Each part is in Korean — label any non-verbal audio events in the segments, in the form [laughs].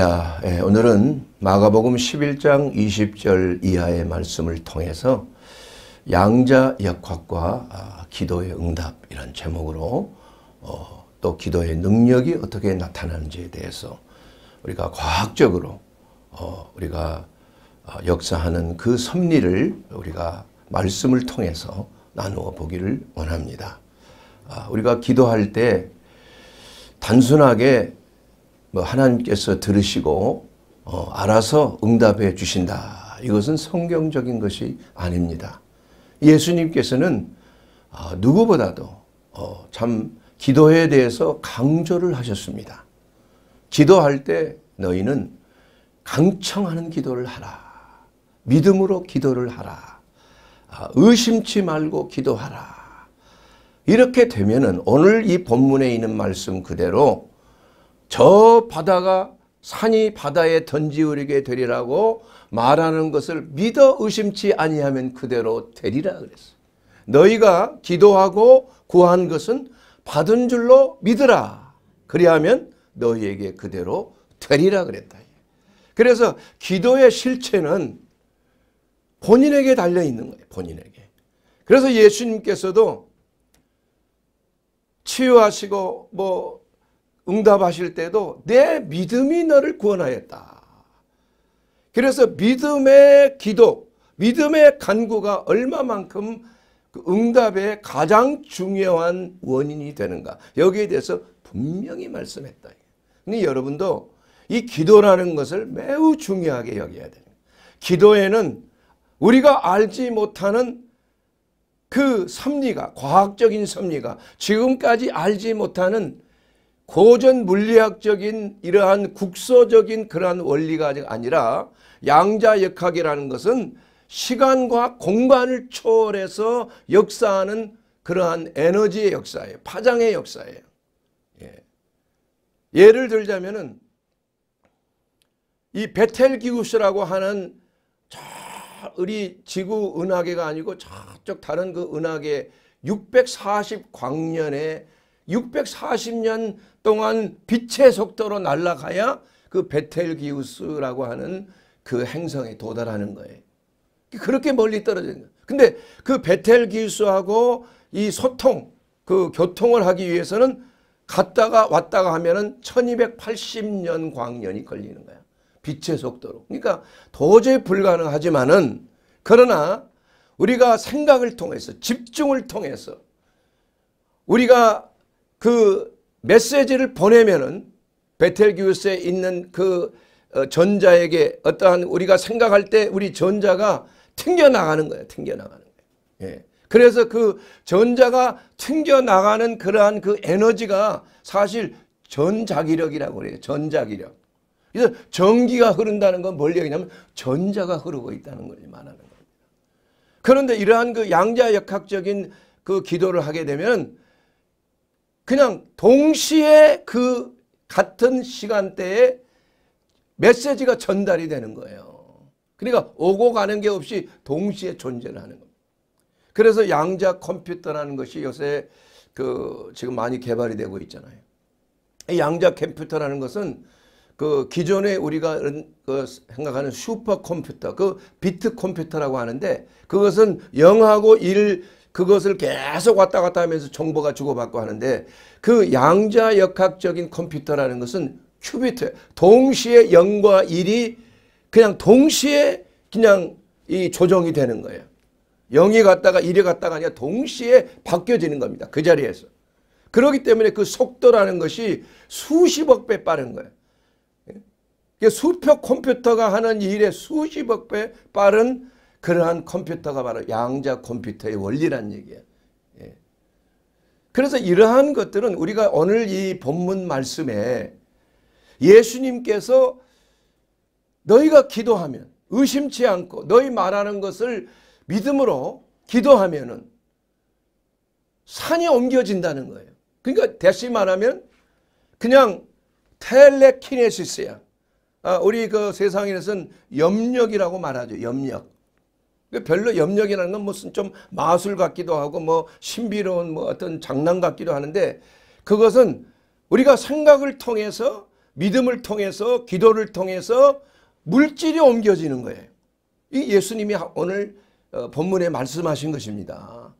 자, 예, 오늘은 마가복음 11장 20절 이하의 말씀을 통해서 양자 역학과 아, 기도의 응답 이런 제목으로 어, 또 기도의 능력이 어떻게 나타나는지에 대해서 우리가 과학적으로 어, 우리가 아, 역사하는 그 섭리를 우리가 말씀을 통해서 나누어 보기를 원합니다. 아, 우리가 기도할 때 단순하게 뭐 하나님께서 들으시고 어, 알아서 응답해 주신다. 이것은 성경적인 것이 아닙니다. 예수님께서는 어, 누구보다도 어, 참 기도에 대해서 강조를 하셨습니다. 기도할 때 너희는 강청하는 기도를 하라. 믿음으로 기도를 하라. 아, 의심치 말고 기도하라. 이렇게 되면은 오늘 이 본문에 있는 말씀 그대로 저 바다가 산이 바다에 던지우리게 되리라고 말하는 것을 믿어 의심치 아니하면 그대로 되리라 그랬어. 너희가 기도하고 구한 것은 받은 줄로 믿으라. 그리하면 너희에게 그대로 되리라 그랬다. 그래서 기도의 실체는 본인에게 달려 있는 거예요. 본인에게. 그래서 예수님께서도 치유하시고 뭐 응답하실 때도 내 믿음이 너를 구원하였다. 그래서 믿음의 기도, 믿음의 간구가 얼마만큼 그 응답의 가장 중요한 원인이 되는가. 여기에 대해서 분명히 말씀했다. 근데 여러분도 이 기도라는 것을 매우 중요하게 여겨야 됩니다. 기도에는 우리가 알지 못하는 그 섭리가 과학적인 섭리가 지금까지 알지 못하는 고전 물리학적인 이러한 국소적인 그러한 원리가 아니라 양자역학이라는 것은 시간과 공간을 초월해서 역사하는 그러한 에너지의 역사예요. 파장의 역사예요. 예. 를 들자면은 이 베텔기우스라고 하는 저 우리 지구 은하계가 아니고 저쪽 다른 그 은하계 640광년의 640년 동안 빛의 속도로 날아가야 그 베텔기우스라고 하는 그 행성에 도달하는 거예요. 그렇게 멀리 떨어진 거예요. 근데 그 베텔기우스하고 이 소통, 그 교통을 하기 위해서는 갔다가 왔다가 하면은 1280년 광년이 걸리는 거야. 빛의 속도로. 그러니까 도저히 불가능하지만은 그러나 우리가 생각을 통해서 집중을 통해서 우리가 그 메시지를 보내면은 베텔기우스에 있는 그 어, 전자에게 어떠한 우리가 생각할 때 우리 전자가 튕겨나가는 거예요. 튕겨나가는 거예요. 예. 그래서 그 전자가 튕겨나가는 그러한 그 에너지가 사실 전자기력이라고 그래요. 전자기력. 그래서 전기가 흐른다는 건 뭘 얘기냐면 전자가 흐르고 있다는 걸 말하는 겁니다. 그런데 이러한 그 양자역학적인 그 기도를 하게 되면 그냥 동시에 그 같은 시간대에 메시지가 전달이 되는 거예요. 그러니까 오고 가는 게 없이 동시에 존재를 하는 겁니다. 그래서 양자 컴퓨터라는 것이 요새 그 지금 많이 개발이 되고 있잖아요. 양자 컴퓨터라는 것은 그 기존에 우리가 그 생각하는 슈퍼 컴퓨터, 그 비트 컴퓨터라고 하는데 그것은 0하고 1 그것을 계속 왔다 갔다 하면서 정보가 주고받고 하는데 그 양자역학적인 컴퓨터라는 것은 큐비트 동시에 0과 1이 그냥 동시에 그냥 이 조정이 되는 거예요. 0이 갔다가 1이 갔다가 아니라 동시에 바뀌어지는 겁니다. 그 자리에서. 그렇기 때문에 그 속도라는 것이 수십억 배 빠른 거예요. 예? 그러니까 수표 컴퓨터가 하는 일에 수십억 배 빠른 그러한 컴퓨터가 바로 양자 컴퓨터의 원리란 얘기예요. 예. 그래서 이러한 것들은 우리가 오늘 이 본문 말씀에 예수님께서 너희가 기도하면 의심치 않고 너희 말하는 것을 믿음으로 기도하면은 산이 옮겨진다는 거예요. 그러니까 대시 말하면 그냥 텔레키네시스야. 아, 우리 그 세상에서는 염력이라고 말하죠. 염력. 그 별로 염력이라는 건 무슨 좀 마술 같기도 하고 뭐 신비로운 뭐 어떤 장난 같기도 하는데 그것은 우리가 생각을 통해서 믿음을 통해서 기도를 통해서 물질이 옮겨지는 거예요. 이 예수님이 오늘 어, 본문에 말씀하신 것입니다.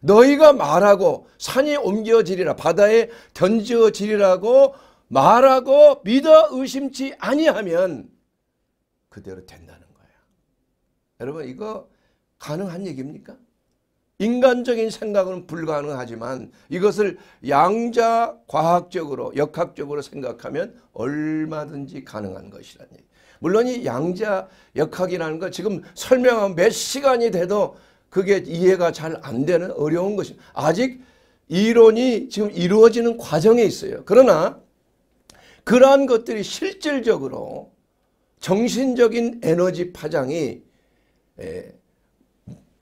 너희가 말하고 산이 옮겨지리라 바다에 던져지리라고 말하고 믿어 의심치 아니하면 그대로 된다는 거야. 여러분 이거 가능한 얘기입니까? 인간적인 생각은 불가능하지만 이것을 양자 과학적으로 역학적으로 생각하면 얼마든지 가능한 것이라는 물론 이 양자 역학이라는 거 지금 설명한 몇 시간이 돼도 그게 이해가 잘 안 되는 어려운 것이 아직 이론이 지금 이루어지는 과정에 있어요. 그러나 그러한 것들이 실질적으로 정신적인 에너지 파장이 예,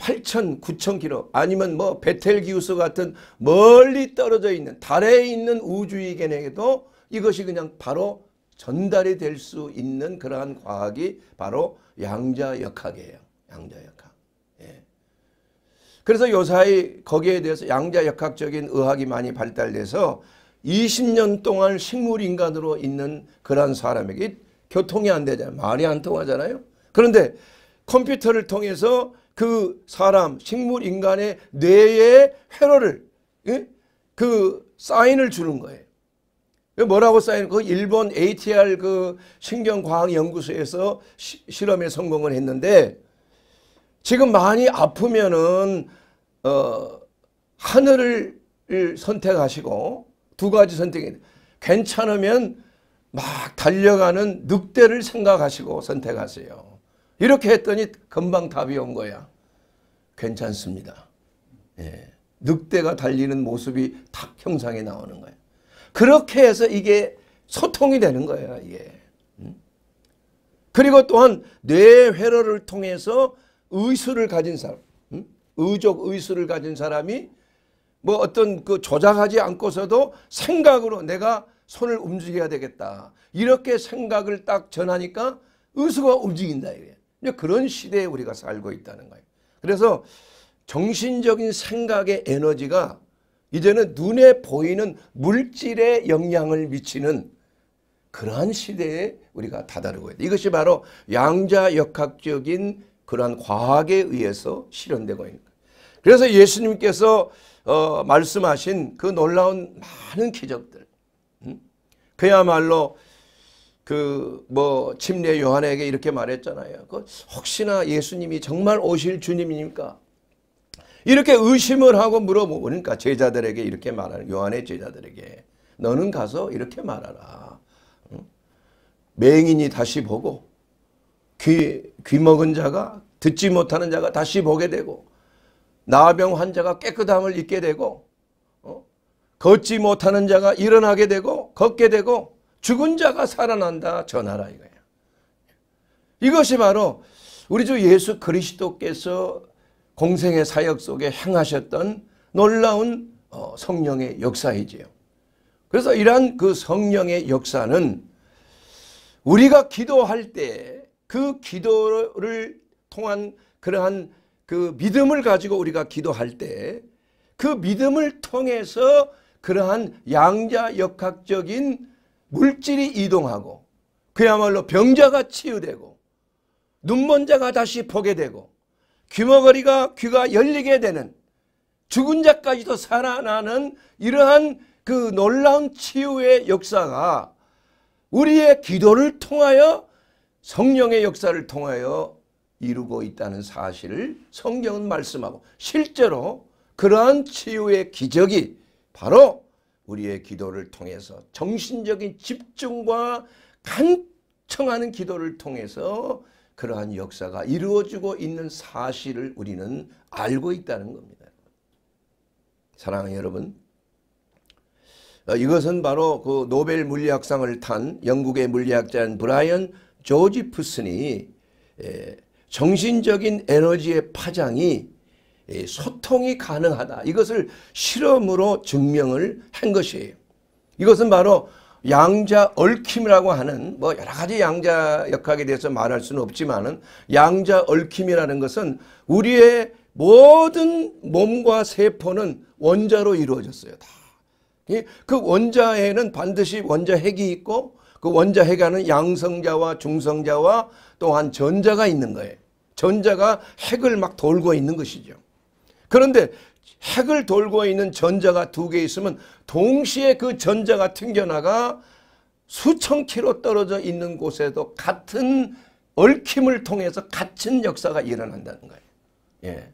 8천, 9천 킬로 아니면 뭐 베텔기우스 같은 멀리 떨어져 있는 달에 있는 우주인에게도 이것이 그냥 바로 전달이 될 수 있는 그러한 과학이 바로 양자역학이에요. 양자역학. 예. 그래서 요사이 거기에 대해서 양자역학적인 의학이 많이 발달돼서 20년 동안 식물인간으로 있는 그러한 사람에게 교통이 안 되잖아요. 말이 안 통하잖아요. 그런데 컴퓨터를 통해서 그 사람, 식물, 인간의 뇌에 회로를 예? 그 사인을 주는 거예요. 그 뭐라고 사인? 그 일본 ATR 그 신경과학연구소에서 시, 실험에 성공을 했는데 지금 많이 아프면은 어, 하늘을 선택하시고 두 가지 선택이 괜찮으면 막 달려가는 늑대를 생각하시고 선택하세요. 이렇게 했더니 금방 답이 온 거야. 괜찮습니다. 예. 늑대가 달리는 모습이 탁 형상에 나오는 거예 그렇게 해서 이게 소통이 되는 거예 이게. 음? 그리고 또한 뇌회로를 통해서 의술을 가진 사람, 음? 의족 의술을 가진 사람이 뭐 어떤 그 조작하지 않고서도 생각으로 내가 손을 움직여야 되겠다. 이렇게 생각을 딱 전하니까 의수가 움직인다. 이게. 그런 시대에 우리가 살고 있다는 거예요. 그래서 정신적인 생각의 에너지가 이제는 눈에 보이는 물질에 영향을 미치는 그러한 시대에 우리가 다다르고 있다. 이것이 바로 양자역학적인 그러한 과학에 의해서 실현되고 있는 거예요. 그래서 예수님께서 어, 말씀하신 그 놀라운 많은 기적들 음? 그야말로 그뭐 침례 요한에게 이렇게 말했잖아요. 그 혹시나 예수님이 정말 오실 주님입니까? 이렇게 의심을 하고 물어보니까 그러니까 제자들에게 이렇게 말하는 요한의 제자들에게 너는 가서 이렇게 말하라. 맹인이 다시 보고 귀, 귀 먹은 자가 듣지 못하는 자가 다시 보게 되고 나병 환자가 깨끗함을 잊게 되고 어? 걷지 못하는 자가 일어나게 되고 걷게 되고 죽은 자가 살아난다 전하라 이거예요. 이것이 바로 우리 주 예수 그리스도께서 공생의 사역 속에 행하셨던 놀라운 어, 성령의 역사이지요. 그래서 이러한 그 성령의 역사는 우리가 기도할 때 그 기도를 통한 그러한 그 믿음을 가지고 우리가 기도할 때 그 믿음을 통해서 그러한 양자 역학적인 물질이 이동하고 그야말로 병자가 치유되고 눈먼 자가 다시 보게 되고 귀머거리가 귀가 열리게 되는 죽은 자까지도 살아나는 이러한 그 놀라운 치유의 역사가 우리의 기도를 통하여 성령의 역사를 통하여 이루고 있다는 사실을 성경은 말씀하고 실제로 그러한 치유의 기적이 바로 우리의 기도를 통해서 정신적인 집중과 간청하는 기도를 통해서 그러한 역사가 이루어지고 있는 사실을 우리는 알고 있다는 겁니다. 사랑하는 여러분 어, 이것은 바로 그 노벨 물리학상을 탄 영국의 물리학자인 브라이언 조지 푸슨이 정신적인 에너지의 파장이 소통이 가능하다. 이것을 실험으로 증명을 한 것이에요. 이것은 바로 양자 얽힘이라고 하는 뭐 여러 가지 양자 역학에 대해서 말할 수는 없지만은 양자 얽힘이라는 것은 우리의 모든 몸과 세포는 원자로 이루어졌어요. 다. 그 원자에는 반드시 원자 핵이 있고 그 원자 핵에는 양성자와 중성자와 또한 전자가 있는 거예요. 전자가 핵을 막 돌고 있는 것이죠. 그런데 핵을 돌고 있는 전자가 두 개 있으면 동시에 그 전자가 튕겨나가 수천 킬로 떨어져 있는 곳에도 같은 얽힘을 통해서 같은 역사가 일어난다는 거예요. 예.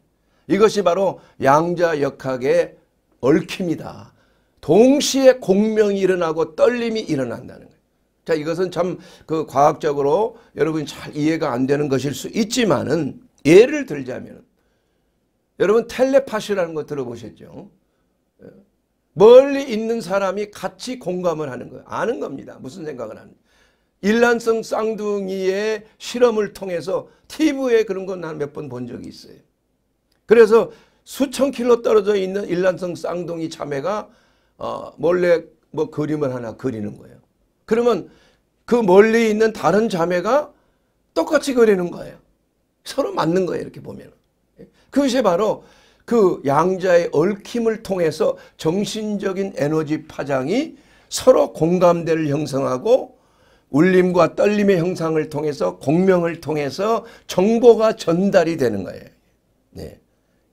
이것이 바로 양자역학의 얽힘이다. 동시에 공명이 일어나고 떨림이 일어난다는 거예요. 자, 이것은 참 그 과학적으로 여러분이 잘 이해가 안 되는 것일 수 있지만은 예를 들자면 여러분 텔레파시라는 거 들어보셨죠? 멀리 있는 사람이 같이 공감을 하는 거예요. 아는 겁니다. 무슨 생각을 하는 일란성 쌍둥이의 실험을 통해서 TV에 그런 건난몇 번 본 적이 있어요. 그래서 수천 킬로 떨어져 있는 일란성 쌍둥이 자매가 어, 몰래 뭐 그림을 하나 그리는 거예요. 그러면 그 멀리 있는 다른 자매가 똑같이 그리는 거예요. 서로 맞는 거예요. 이렇게 보면. 그것이 바로 그 양자의 얽힘을 통해서 정신적인 에너지 파장이 서로 공감대를 형성하고 울림과 떨림의 형상을 통해서 공명을 통해서 정보가 전달이 되는 거예요. 네.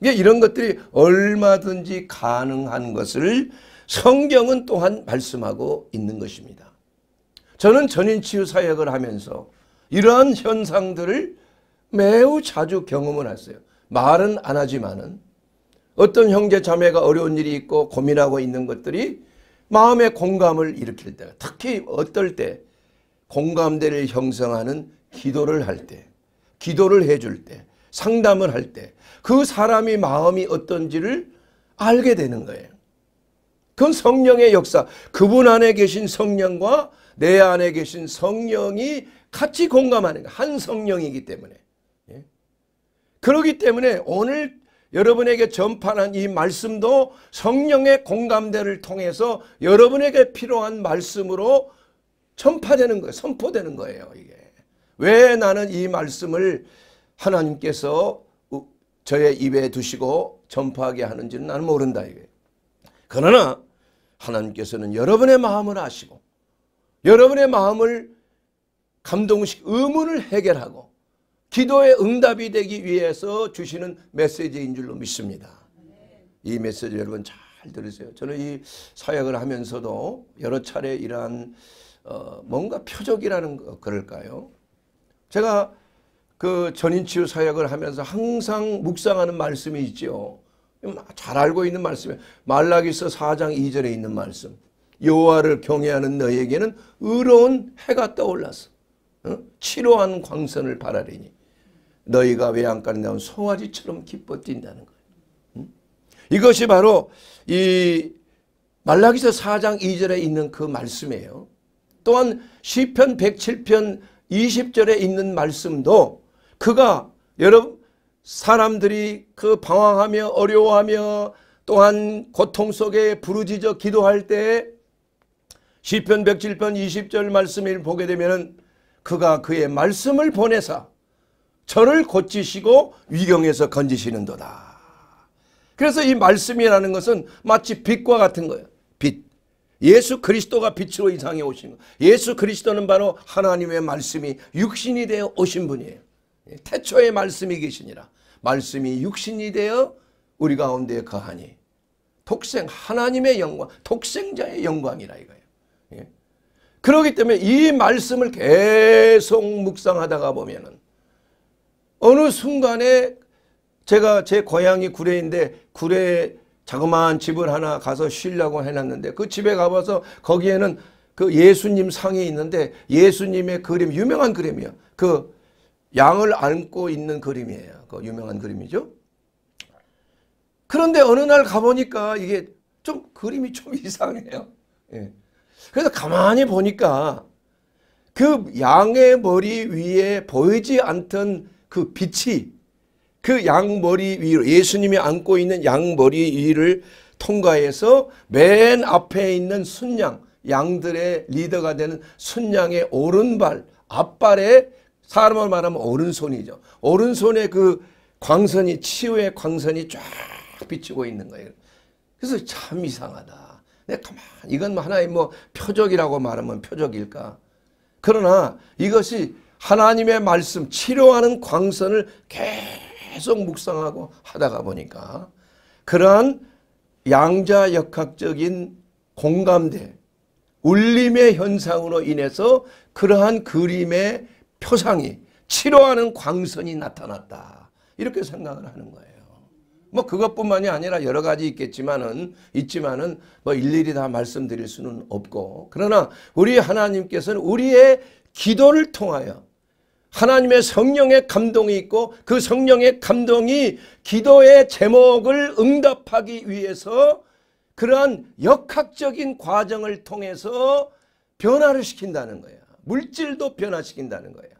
이게 이런 것들이 얼마든지 가능한 것을 성경은 또한 말씀하고 있는 것입니다. 저는 전인치유 사역을 하면서 이러한 현상들을 매우 자주 경험을 했어요. 말은 안 하지만은 어떤 형제 자매가 어려운 일이 있고 고민하고 있는 것들이 마음의 공감을 일으킬 때 특히 어떨 때 공감대를 형성하는 기도를 할 때 기도를 해줄 때 상담을 할 때 그 사람이 마음이 어떤지를 알게 되는 거예요. 그건 성령의 역사 그분 안에 계신 성령과 내 안에 계신 성령이 같이 공감하는 거한 성령이기 때문에 그러기 때문에 오늘 여러분에게 전파한 이 말씀도 성령의 공감대를 통해서 여러분에게 필요한 말씀으로 전파되는 거예요. 선포되는 거예요. 이게. 왜 나는 이 말씀을 하나님께서 저의 입에 두시고 전파하게 하는지는 나는 모른다. 이게. 그러나 하나님께서는 여러분의 마음을 아시고 여러분의 마음을 감동식 의문을 해결하고 기도의 응답이 되기 위해서 주시는 메시지인 줄로 믿습니다. 이 메시지 여러분 잘 들으세요. 저는 이 사역을 하면서도 여러 차례 이러한 어 뭔가 표적이라는 거 그럴까요? 제가 그 전인치유 사역을 하면서 항상 묵상하는 말씀이 있죠. 잘 알고 있는 말씀이에요. 말라기서 4장 2절에 있는 말씀. 여호와를 경외하는 너에게는 의로운 해가 떠올라서 치료한 광선을 바라리니 너희가 외양간에 나온 송아지처럼 기뻐 뛴다는 거예요. 음? 이것이 바로 이 말라기서 4장 2절에 있는 그 말씀이에요. 또한 시편 107편 20절에 있는 말씀도 그가 여러분 사람들이 그 방황하며 어려워하며 또한 고통 속에 부르짖어 기도할 때 시편 107편 20절 말씀을 보게 되면 그가 그의 말씀을 보내사 저를 고치시고 위경에서 건지시는도다. 그래서 이 말씀이라는 것은 마치 빛과 같은 거예요. 빛. 예수 그리스도가 빛으로 이상해 오신 거. 예수 그리스도는 바로 하나님의 말씀이 육신이 되어 오신 분이에요. 예, 태초의 말씀이 계시니라. 말씀이 육신이 되어 우리 가운데 거하니. 독생 하나님의 영광, 독생자의 영광이라 이거예요. 예. 그러기 때문에 이 말씀을 계속 묵상하다가 보면은 어느 순간에 제가 제 고향이 구례인데 구례에 자그마한 집을 하나 가서 쉬려고 해놨는데 그 집에 가봐서 거기에는 그 예수님 상이 있는데 예수님의 그림 유명한 그림이요그 양을 안고 있는 그림이에요. 그 유명한 그림이죠. 그런데 어느 날 가보니까 이게 좀 그림이 좀 [laughs] 이상해요. 예. 그래서 가만히 보니까 그 양의 머리 위에 보이지 않던 그 빛이 그 양머리 위로 예수님이 안고 있는 양머리 위를 통과해서 맨 앞에 있는 순양 양들의 리더가 되는 순양의 오른발 앞발에 사람을 말하면 오른손이죠. 오른손에 그 광선이 치유의 광선이 쫙 비치고 있는 거예요. 그래서 참 이상하다. 가만 네, 이건 뭐 하나의 뭐 표적이라고 말하면 표적일까? 그러나 이것이 하나님의 말씀 치료하는 광선을 계속 묵상하고 하다가 보니까 그러한 양자 역학적인 공감대 울림의 현상으로 인해서 그러한 그림의 표상이 치료하는 광선이 나타났다. 이렇게 생각을 하는 거예요. 뭐 그것뿐만이 아니라 여러 가지 있겠지만은 있지만은 뭐 일일이 다 말씀드릴 수는 없고 그러나 우리 하나님께서는 우리의 기도를 통하여 하나님의 성령의 감동이 있고 그 성령의 감동이 기도의 제목을 응답하기 위해서 그러한 역학적인 과정을 통해서 변화를 시킨다는 거예요. 물질도 변화시킨다는 거예요.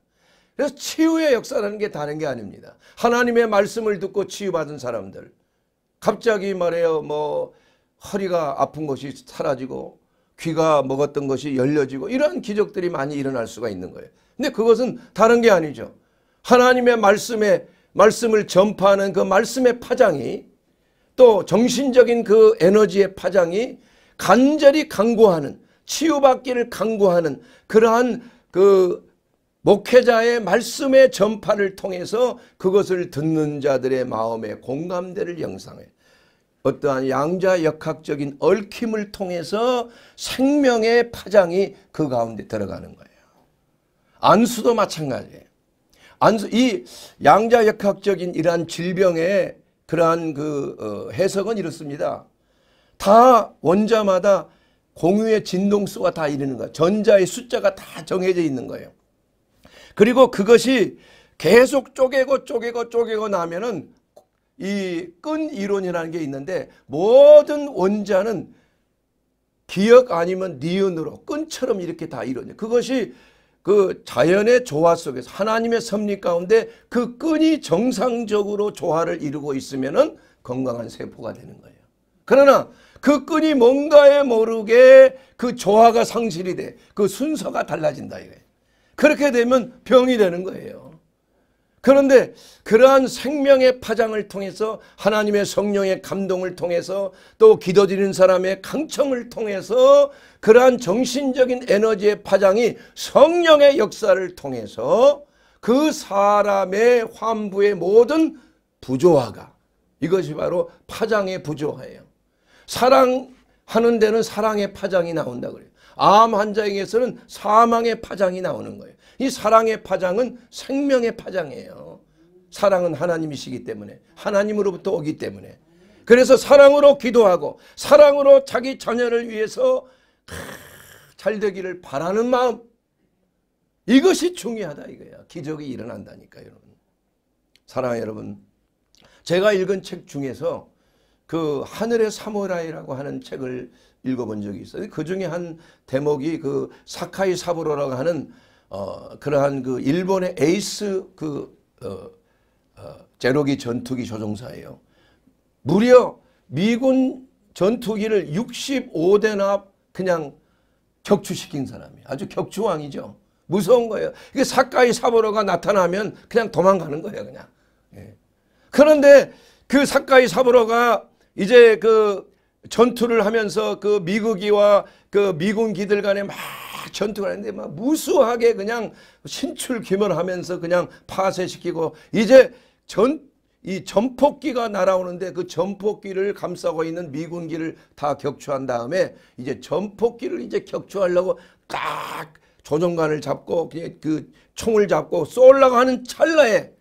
그래서 치유의 역사라는 게 다른 게 아닙니다. 하나님의 말씀을 듣고 치유받은 사람들 갑자기 말해요. 뭐 허리가 아픈 것이 사라지고 귀가 먹었던 것이 열려지고 이러한 기적들이 많이 일어날 수가 있는 거예요. 근데 그것은 다른 게 아니죠. 하나님의 말씀에 말씀을 전파하는 그 말씀의 파장이 또 정신적인 그 에너지의 파장이 간절히 강구하는 치유받기를 강구하는 그러한 그 목회자의 말씀의 전파를 통해서 그것을 듣는 자들의 마음에 공감대를 형성해 어떠한 양자역학적인 얽힘을 통해서 생명의 파장이 그 가운데 들어가는 거예요. 안수도 마찬가지예요. 안수 이 양자역학적인 이러한 질병의 그러한 그 어, 해석은 이렇습니다. 다 원자마다 공유의 진동수가 다 이르는 거예요. 전자의 숫자가 다 정해져 있는 거예요. 그리고 그것이 계속 쪼개고 쪼개고 쪼개고 나면은 이 끈 이론이라는 게 있는데 모든 원자는 기억 아니면 니은으로 끈처럼 이렇게 다 이루어져. 그것이 그 자연의 조화 속에서 하나님의 섭리 가운데 그 끈이 정상적으로 조화를 이루고 있으면은 건강한 세포가 되는 거예요. 그러나 그 끈이 뭔가에 모르게 그 조화가 상실이 돼. 그 순서가 달라진다 이거예요. 그렇게 되면 병이 되는 거예요. 그런데 그러한 생명의 파장을 통해서 하나님의 성령의 감동을 통해서 또 기도드리는 사람의 강청을 통해서 그러한 정신적인 에너지의 파장이 성령의 역사를 통해서 그 사람의 환부의 모든 부조화가 이것이 바로 파장의 부조화예요. 사랑하는 데는 사랑의 파장이 나온다 그래요. 암 환자에게서는 사망의 파장이 나오는 거예요. 이 사랑의 파장은 생명의 파장이에요. 사랑은 하나님이시기 때문에 하나님으로부터 오기 때문에 그래서 사랑으로 기도하고 사랑으로 자기 자녀를 위해서 잘 되기를 바라는 마음 이것이 중요하다 이거야. 기적이 일어난다니까 여러분. 사랑하 여러분 제가 읽은 책 중에서 그 하늘의 사무라이라고 하는 책을 읽어본 적이 있어요. 그 중에 한 대목이 그 사카이 사부로라고 하는 어, 그러한 그 일본의 에이스 그 어, 어, 제로기 전투기 조종사예요. 무려 미군 전투기를 65대나 그냥 격추시킨 사람이 아주 격추왕이죠. 무서운 거예요. 이게 사카이 사보로가 나타나면 그냥 도망가는 거예요, 그냥. 예. 그런데 그 사카이 사보로가 이제 그 전투를 하면서 그 미국이와 그 미군기들 간에 막 전투가 있는데 막 무수하게 그냥 신출귀멸하면서 그냥 파쇄시키고 이제 전 이 전폭기가 날아오는데 그 전폭기를 감싸고 있는 미군기를 다 격추한 다음에 이제 전폭기를 이제 격추하려고 딱 조종관을 잡고 그 총을 잡고 쏠라고 하는 찰나에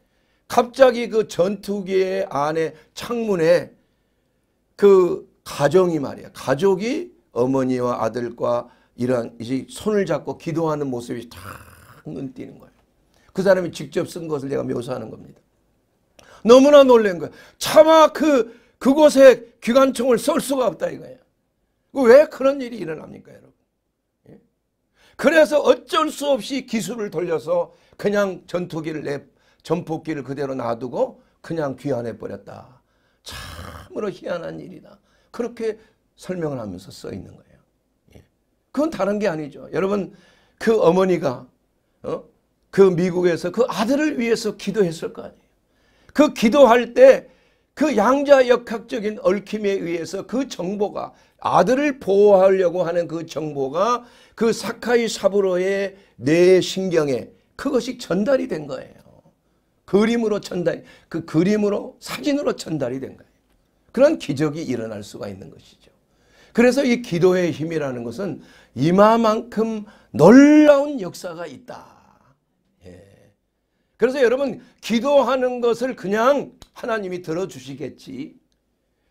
갑자기 그 전투기의 안에 창문에 그 가정이 말이야. 가족이 어머니와 아들과 이런 이제 손을 잡고 기도하는 모습이 다 눈띄는 거예요. 그 사람이 직접 쓴 것을 내가 묘사하는 겁니다. 너무나 놀란 거예요. 차마 그 그곳에 기관총을 쏠 수가 없다 이거예요. 그 왜 그런 일이 일어납니까 여러분? 예? 그래서 어쩔 수 없이 기술을 돌려서 그냥 전투기를 내 전폭기를 그대로 놔두고 그냥 귀환해 버렸다. 참으로 희한한 일이다. 그렇게 설명을 하면서 써 있는 거예요. 그건 다른 게 아니죠. 여러분 그 어머니가 어? 그 미국에서 그 아들을 위해서 기도했을 거 아니에요. 그 기도할 때 그 양자 역학적인 얽힘에 의해서 그 정보가 아들을 보호하려고 하는 그 정보가 그 사카이 사부로의 뇌 신경에 그것이 전달이 된 거예요. 그림으로 전달, 그 그림으로 사진으로 전달이 된 거예요. 그런 기적이 일어날 수가 있는 것이죠. 그래서 이 기도의 힘이라는 것은 이마만큼 놀라운 역사가 있다. 예. 그래서 여러분 기도하는 것을 그냥 하나님이 들어주시겠지.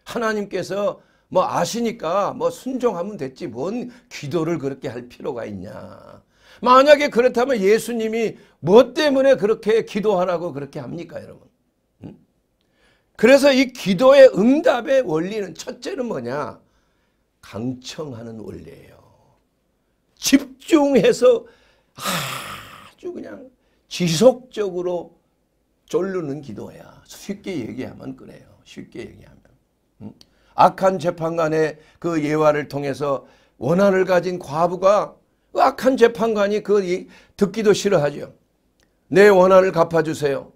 하나님께서 뭐 아시니까 뭐 순종하면 됐지 뭔 기도를 그렇게 할 필요가 있냐. 만약에 그렇다면 예수님이 뭐 때문에 그렇게 기도하라고 그렇게 합니까 여러분. 그래서 이 기도의 응답의 원리는 첫째는 뭐냐. 강청하는 원리예요. 집중해서 아주 그냥 지속적으로 졸르는 기도야. 쉽게 얘기하면 그래요. 쉽게 얘기하면. 음? 악한 재판관의 그 예화를 통해서 원한을 가진 과부가 그 악한 재판관이 그 듣기도 싫어하죠. 내 원한을 갚아주세요.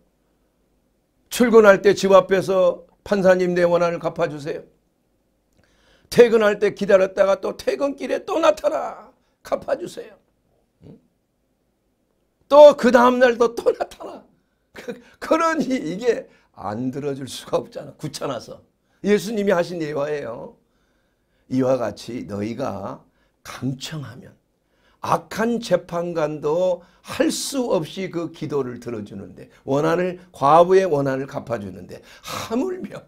출근할 때 집 앞에서 판사님 내 원한을 갚아주세요. 퇴근할 때 기다렸다가 또 퇴근길에 또 나타나. 갚아주세요. 또 그 다음날 또또 나타나. 그, 그러니 이게 안 들어줄 수가 없잖아. 굳혀놔서. 예수님이 하신 예화예요. 이와 같이 너희가 강청하면 악한 재판관도 할 수 없이 그 기도를 들어주는데 원한을 과부의 원한을 갚아주는데 하물며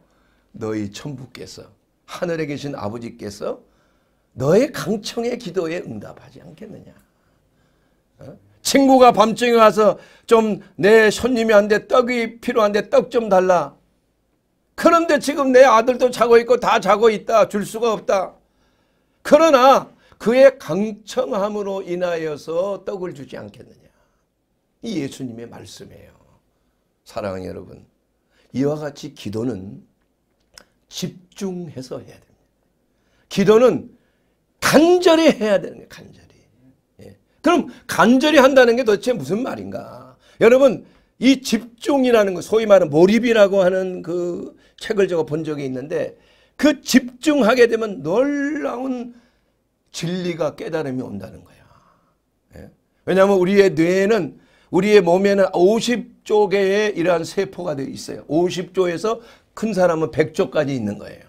너희 천부께서 하늘에 계신 아버지께서 너의 강청의 기도에 응답하지 않겠느냐. 어? 친구가 밤중에 와서 좀 내 손님이 한데 떡이 필요한데 떡 좀 달라. 그런데 지금 내 아들도 자고 있고 다 자고 있다. 줄 수가 없다. 그러나 그의 강청함으로 인하여서 떡을 주지 않겠느냐. 이 예수님의 말씀이에요. 사랑하는 여러분. 이와 같이 기도는 집중해서 해야 됩니다. 기도는 간절히 해야 되는 거예요. 간절히. 예. 그럼 간절히 한다는 게 도대체 무슨 말인가? 여러분 이 집중이라는 거 소위 말하는 몰입이라고 하는 그 책을 제가 본 적이 있는데 그 집중하게 되면 놀라운 진리가 깨달음이 온다는 거야. 예? 왜냐하면 우리의 뇌는 우리의 몸에는 50조 개의 이러한 세포가 되어 있어요. 50조에서 큰 사람은 100조까지 있는 거예요.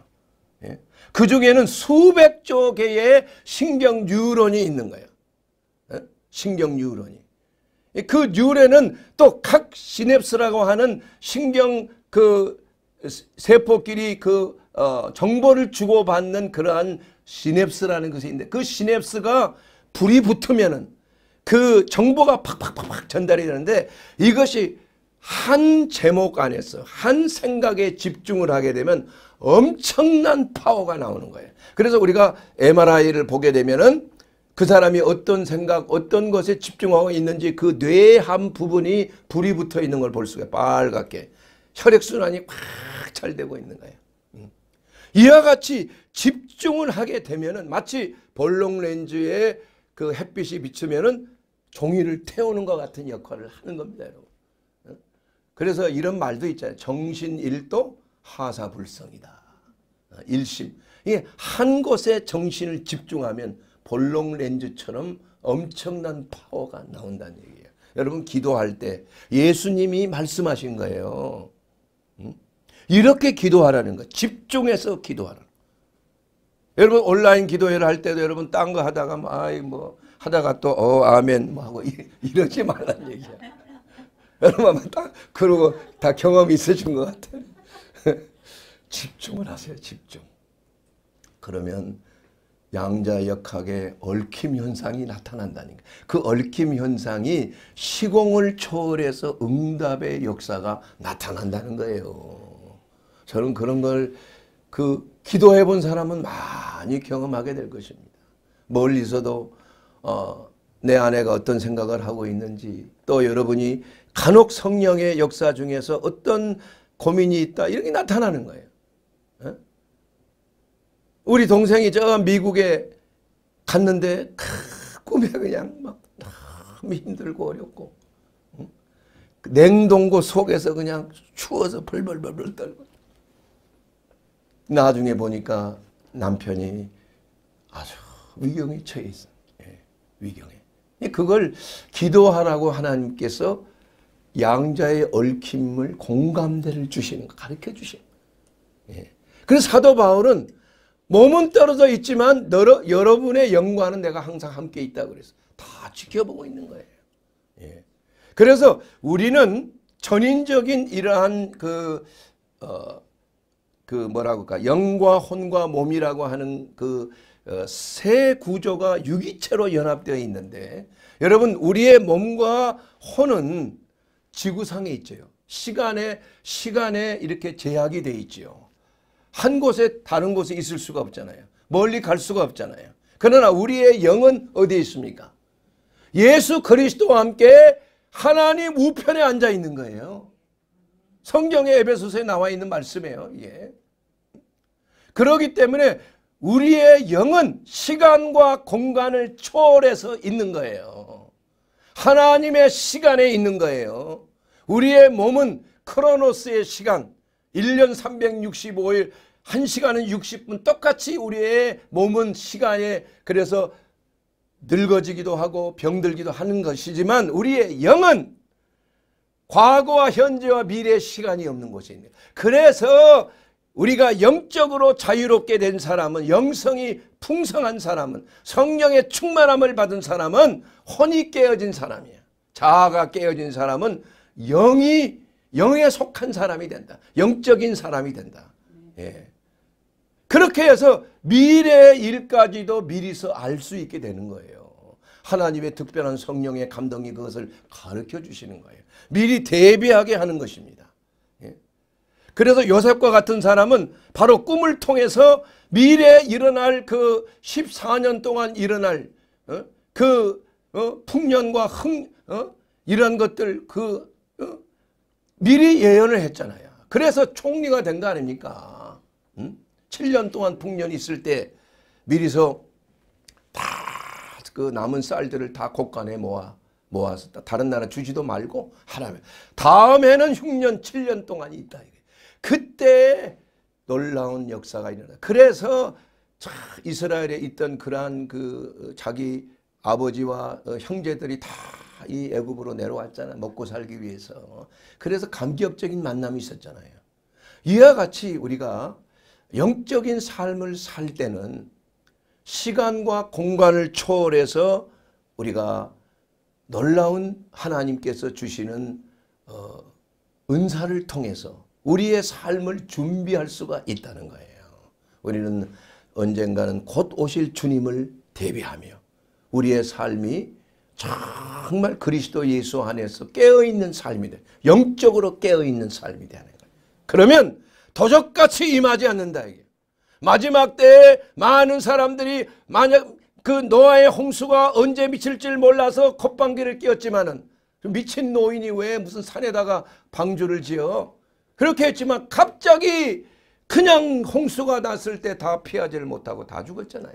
그 중에는 수백 조 개의 신경 뉴런이 있는 거예요. 예? 신경 뉴런이. 그 뉴런은 또 각 시냅스라고 하는 신경 그 세포끼리 그 어, 정보를 주고받는 그러한 시냅스라는 것이 있는데 그 시냅스가 불이 붙으면은 그 정보가 팍팍팍팍 전달이 되는데 이것이 한 제목 안에서 한 생각에 집중을 하게 되면 엄청난 파워가 나오는 거예요. 그래서 우리가 MRI를 보게 되면은 그 사람이 어떤 생각, 어떤 것에 집중하고 있는지 그 뇌의 한 부분이 불이 붙어 있는 걸 볼 수가 빨갛게. 혈액순환이 확 잘 되고 있는 거예요. 음. 이와 같이 집중을 하게 되면은 마치 볼록렌즈에 그 햇빛이 비추면은 종이를 태우는 것 같은 역할을 하는 겁니다, 여러분. 음. 그래서 이런 말도 있잖아요. 정신1도 하사불성이다. 1심. 어, 이게 한 곳에 정신을 집중하면 볼록 렌즈처럼 엄청난 파워가 나온다는 얘기예요. 여러분 기도할 때 예수님이 말씀하신 거예요. 이렇게 기도하라는 거. 집중해서 기도하라. 여러분 온라인 기도회를 할 때도 여러분 딴 거 하다가 뭐, 아이 뭐 하다가 또 어 아멘 뭐 하고 이러지 말란 얘기야. 여러분 다 그러고 다 경험 있으신 것 같아요. [laughs] 집중을 하세요. 집중. 그러면 양자역학의 얽힘 현상이 나타난다니까. 그 얽힘 현상이 시공을 초월해서 응답의 역사가 나타난다는 거예요. 저는 그런 걸 그 기도해 본 사람은 많이 경험하게 될 것입니다. 멀리서도 어, 내 아내가 어떤 생각을 하고 있는지 또 여러분이 간혹 성령의 역사 중에서 어떤 고민이 있다 이렇게 나타나는 거예요. 어? 우리 동생이 저 미국에 갔는데 크, 꿈에 그냥 막 너무 힘들고 어렵고 냉동고 속에서 그냥 추워서 벌벌벌벌 떨고 나중에 보니까 남편이 아주 위경에 처해 있어. 예, 위경에. 그걸 기도하라고 하나님께서 양자의 얽힘을 공감대를 주시는 거 가르쳐 주시는 예. 그래서 사도 바울은 몸은 떨어져 있지만 너러, 여러분의 영광은 내가 항상 함께 있다고 그래서 다 지켜보고 있는 거예요. 예. 그래서 우리는 전인적인 이러한 그, 어, 그 뭐라고 할까, 영과 혼과 몸이라고 하는 그, 어, 세 구조가 유기체로 연합되어 있는데, 여러분, 우리의 몸과 혼은 지구상에 있죠. 시간에 시간에 이렇게 제약이 돼 있지요. 한 곳에 다른 곳에 있을 수가 없잖아요. 멀리 갈 수가 없잖아요. 그러나 우리의 영은 어디에 있습니까? 예수 그리스도와 함께 하나님 우편에 앉아 있는 거예요. 성경의 에베소서에 나와 있는 말씀이에요. 예. 그러기 때문에 우리의 영은 시간과 공간을 초월해서 있는 거예요. 하나님의 시간에 있는 거예요. 우리의 몸은 크로노스의 시간 1년 365일 1시간은 60분 똑같이 우리의 몸은 시간에 그래서 늙어지기도 하고 병들기도 하는 것이지만 우리의 영은 과거와 현재와 미래의 시간이 없는 것입니다. 그래서 우리가 영적으로 자유롭게 된 사람은 영성이 풍성한 사람은 성령의 충만함을 받은 사람은 혼이 깨어진 사람이야. 자아가 깨어진 사람은 영이 영에 속한 사람이 된다. 영적인 사람이 된다. 예. 그렇게 해서 미래의 일까지도 미리서 알 수 있게 되는 거예요. 하나님의 특별한 성령의 감동이 그것을 가르쳐 주시는 거예요. 미리 대비하게 하는 것입니다. 그래서 요셉과 같은 사람은 바로 꿈을 통해서 미래에 일어날 그 14년 동안 일어날 어? 그 어? 풍년과 흥 어? 이런 것들 그 어? 미리 예언을 했잖아요. 그래서 총리가 된 거 아닙니까? 음? 7년 동안 풍년이 있을 때 미리서 다 그 남은 쌀들을 다 곳간에 모아 모아서 다른 나라 주지도 말고 하라면 다음에는 흉년 7년 동안이 있다. 이거. 그때 놀라운 역사가 일어나. 그래서 이스라엘에 있던 그러한 그 어, 자기 아버지와 어, 형제들이 다 이 애굽으로 내려왔잖아요. 먹고 살기 위해서. 그래서 감격적인 만남이 있었잖아요. 이와 같이 우리가 영적인 삶을 살 때는 시간과 공간을 초월해서 우리가 놀라운 하나님께서 주시는 어, 은사를 통해서 우리의 삶을 준비할 수가 있다는 거예요. 우리는 언젠가는 곧 오실 주님을 대비하며 우리의 삶이 정말 그리스도 예수 안에서 깨어있는 삶이 돼. 영적으로 깨어있는 삶이 되는 거예요. 그러면 도적같이 임하지 않는다. 이게. 마지막 때에 많은 사람들이 만약 그 노아의 홍수가 언제 미칠지 몰라서 콧방귀를 뀌었지만은 미친 노인이 왜 무슨 산에다가 방주를 지어 그렇게 했지만 갑자기 그냥 홍수가 났을 때 다 피하지를 못하고 다 죽었잖아요.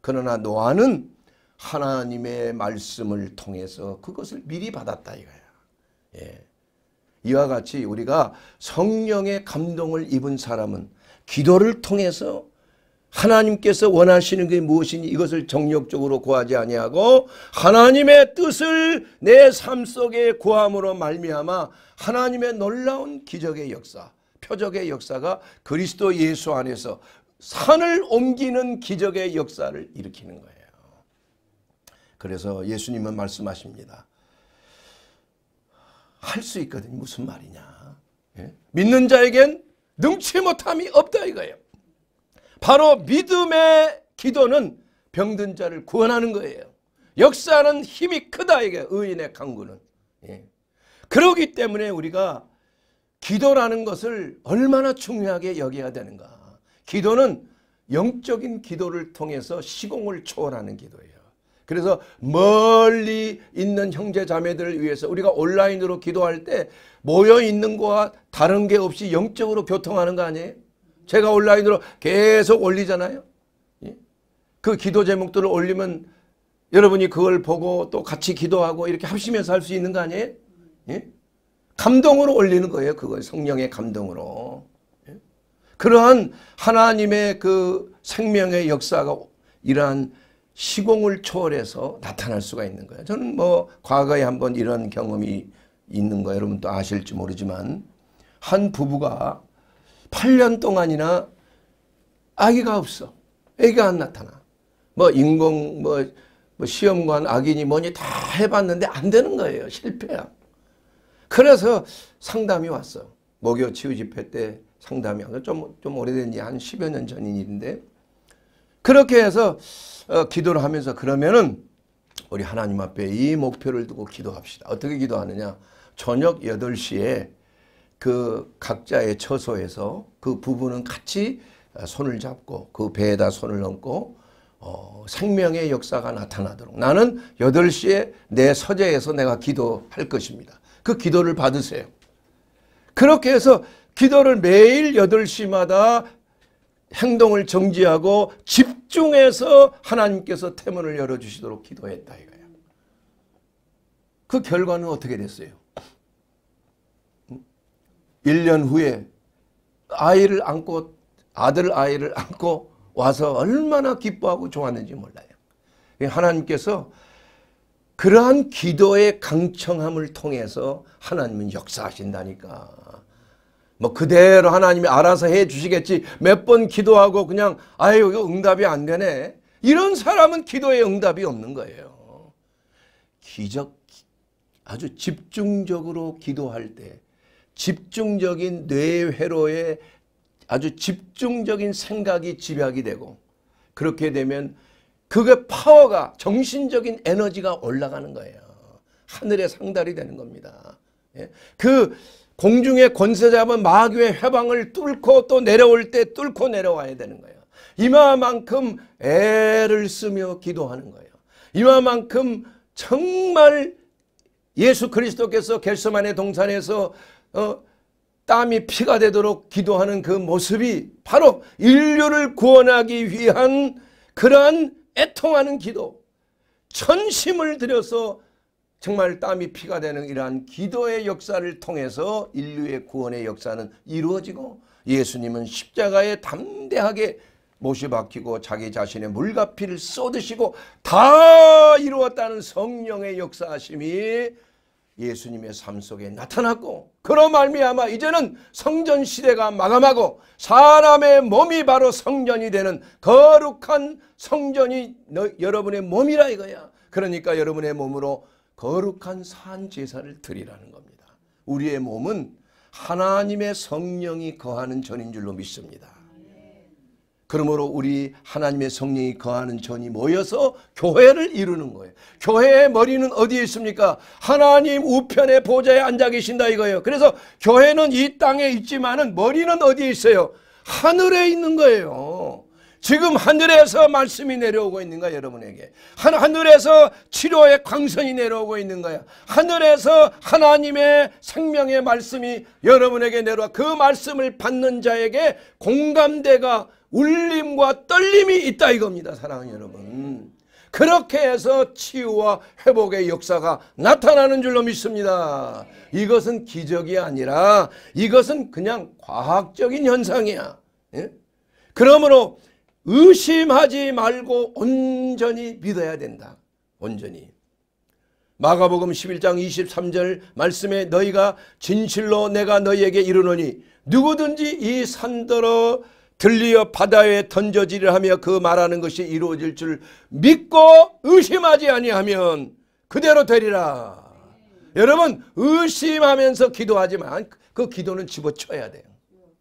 그러나 노아는 하나님의 말씀을 통해서 그것을 미리 받았다 이거야. 예. 이와 같이 우리가 성령의 감동을 입은 사람은 기도를 통해서 하나님께서 원하시는 게 무엇이니 이것을 정력적으로 구하지 아니하고 하나님의 뜻을 내 삶 속에 구함으로 말미암아 하나님의 놀라운 기적의 역사, 표적의 역사가 그리스도 예수 안에서 산을 옮기는 기적의 역사를 일으키는 거예요. 그래서 예수님은 말씀하십니다. 할 수 있거든 무슨 말이냐. 예? 믿는 자에겐 능치 못함이 없다 이거예요. 바로 믿음의 기도는 병든 자를 구원하는 거예요. 역사는 힘이 크다 이게 의인의 강구는. 예. 그러기 때문에 우리가 기도라는 것을 얼마나 중요하게 여겨야 되는가. 기도는 영적인 기도를 통해서 시공을 초월하는 기도예요. 그래서 멀리 있는 형제 자매들을 위해서 우리가 온라인으로 기도할 때 모여 있는 거와 다른 게 없이 영적으로 교통하는 거 아니에요? 제가 온라인으로 계속 올리잖아요. 예? 그 기도 제목들을 올리면 여러분이 그걸 보고 또 같이 기도하고 이렇게 합심해서 할 수 있는 거 아니에요? 예? 감동으로 올리는 거예요. 그걸 성령의 감동으로. 예? 그러한 하나님의 그 생명의 역사가 이러한 시공을 초월해서 나타날 수가 있는 거예요. 저는 뭐 과거에 한번 이런 경험이 있는 거 여러분도 아실지 모르지만 한 부부가 8년 동안이나 아기가 없어. 아기가 안 나타나. 뭐 인공 뭐, 뭐, 시험관 악인이 뭐니 다 해봤는데 안 되는 거예요. 실패야. 그래서 상담이 왔어. 목요 치유 집회 때 상담이 왔서 좀, 좀 오래된 지 한 10여 년 전인 일인데 그렇게 해서 어, 기도를 하면서 그러면은 우리 하나님 앞에 이 목표를 두고 기도합시다. 어떻게 기도하느냐. 저녁 8시에 그 각자의 처소에서 그 부부는 같이 어, 손을 잡고 그 배에다 손을 얹고 어, 생명의 역사가 나타나도록 나는 8시에 내 서재에서 내가 기도할 것입니다. 그 기도를 받으세요. 그렇게 해서 기도를 매일 8시마다 행동을 정지하고 집중해서 하나님께서 태문을 열어주시도록 기도했다 이거예요. 그 결과는 어떻게 됐어요? 1년 후에 아이를 안고 아들 아이를 안고 와서 얼마나 기뻐하고 좋았는지 몰라요. 그러니까 하나님께서 그러한 기도의 강청함을 통해서 하나님은 역사하신다니까. 뭐 그대로 하나님이 알아서 해 주시겠지. 몇 번 기도하고 그냥 아유 이거 응답이 안 되네. 이런 사람은 기도에 응답이 없는 거예요. 기적 아주 집중적으로 기도할 때 집중적인 뇌회로에 아주 집중적인 생각이 집약이 되고 그렇게 되면 그게 파워가 정신적인 에너지가 올라가는 거예요. 하늘의 상달이 되는 겁니다. 예? 그 공중의 권세 잡은 마귀의 회방을 뚫고 또 내려올 때 뚫고 내려와야 되는 거예요. 이마만큼 애를 쓰며 기도하는 거예요. 이마만큼 정말 예수 그리스도께서 겟스만의 동산에서 어, 땀이 피가 되도록 기도하는 그 모습이 바로 인류를 구원하기 위한 그러한 애통하는 기도, 전심을 들여서 정말 땀이 피가 되는 이러한 기도의 역사를 통해서 인류의 구원의 역사는 이루어지고 예수님은 십자가에 담대하게 못이 박히고 자기 자신의 물과 피를 쏟으시고 다 이루었다는 성령의 역사하심이 예수님의 삶 속에 나타났고 그런 말미암아 이제는 성전 시대가 마감하고 사람의 몸이 바로 성전이 되는 거룩한 성전이 너, 여러분의 몸이라 이거야. 그러니까 여러분의 몸으로 거룩한 산 제사를 드리라는 겁니다. 우리의 몸은 하나님의 성령이 거하는 전인 줄로 믿습니다. 그러므로 우리 하나님의 성령이 거하는 전이 모여서 교회를 이루는 거예요. 교회의 머리는 어디에 있습니까? 하나님 우편의 보좌에 앉아 계신다 이거예요. 그래서 교회는 이 땅에 있지만은 머리는 어디에 있어요? 하늘에 있는 거예요. 지금 하늘에서 말씀이 내려오고 있는 가 여러분에게. 하늘에서 치료의 광선이 내려오고 있는 거야. 하늘에서 하나님의 생명의 말씀이 여러분에게 내려와 그 말씀을 받는 자에게 공감대가 울림과 떨림이 있다 이겁니다. 사랑하는 여러분. 그렇게 해서 치유와 회복의 역사가 나타나는 줄로 믿습니다. 이것은 기적이 아니라 이것은 그냥 과학적인 현상이야. 예? 그러므로 의심하지 말고 온전히 믿어야 된다. 온전히. 마가복음 11장 23절 말씀에 너희가 진실로 내가 너희에게 이르노니 누구든지 이 산더러 들리어 바다에 던져지려 하며 그 말하는 것이 이루어질 줄 믿고 의심하지 아니하면 그대로 되리라. 여러분 의심하면서 기도하지만 그 기도는 집어쳐야 돼요.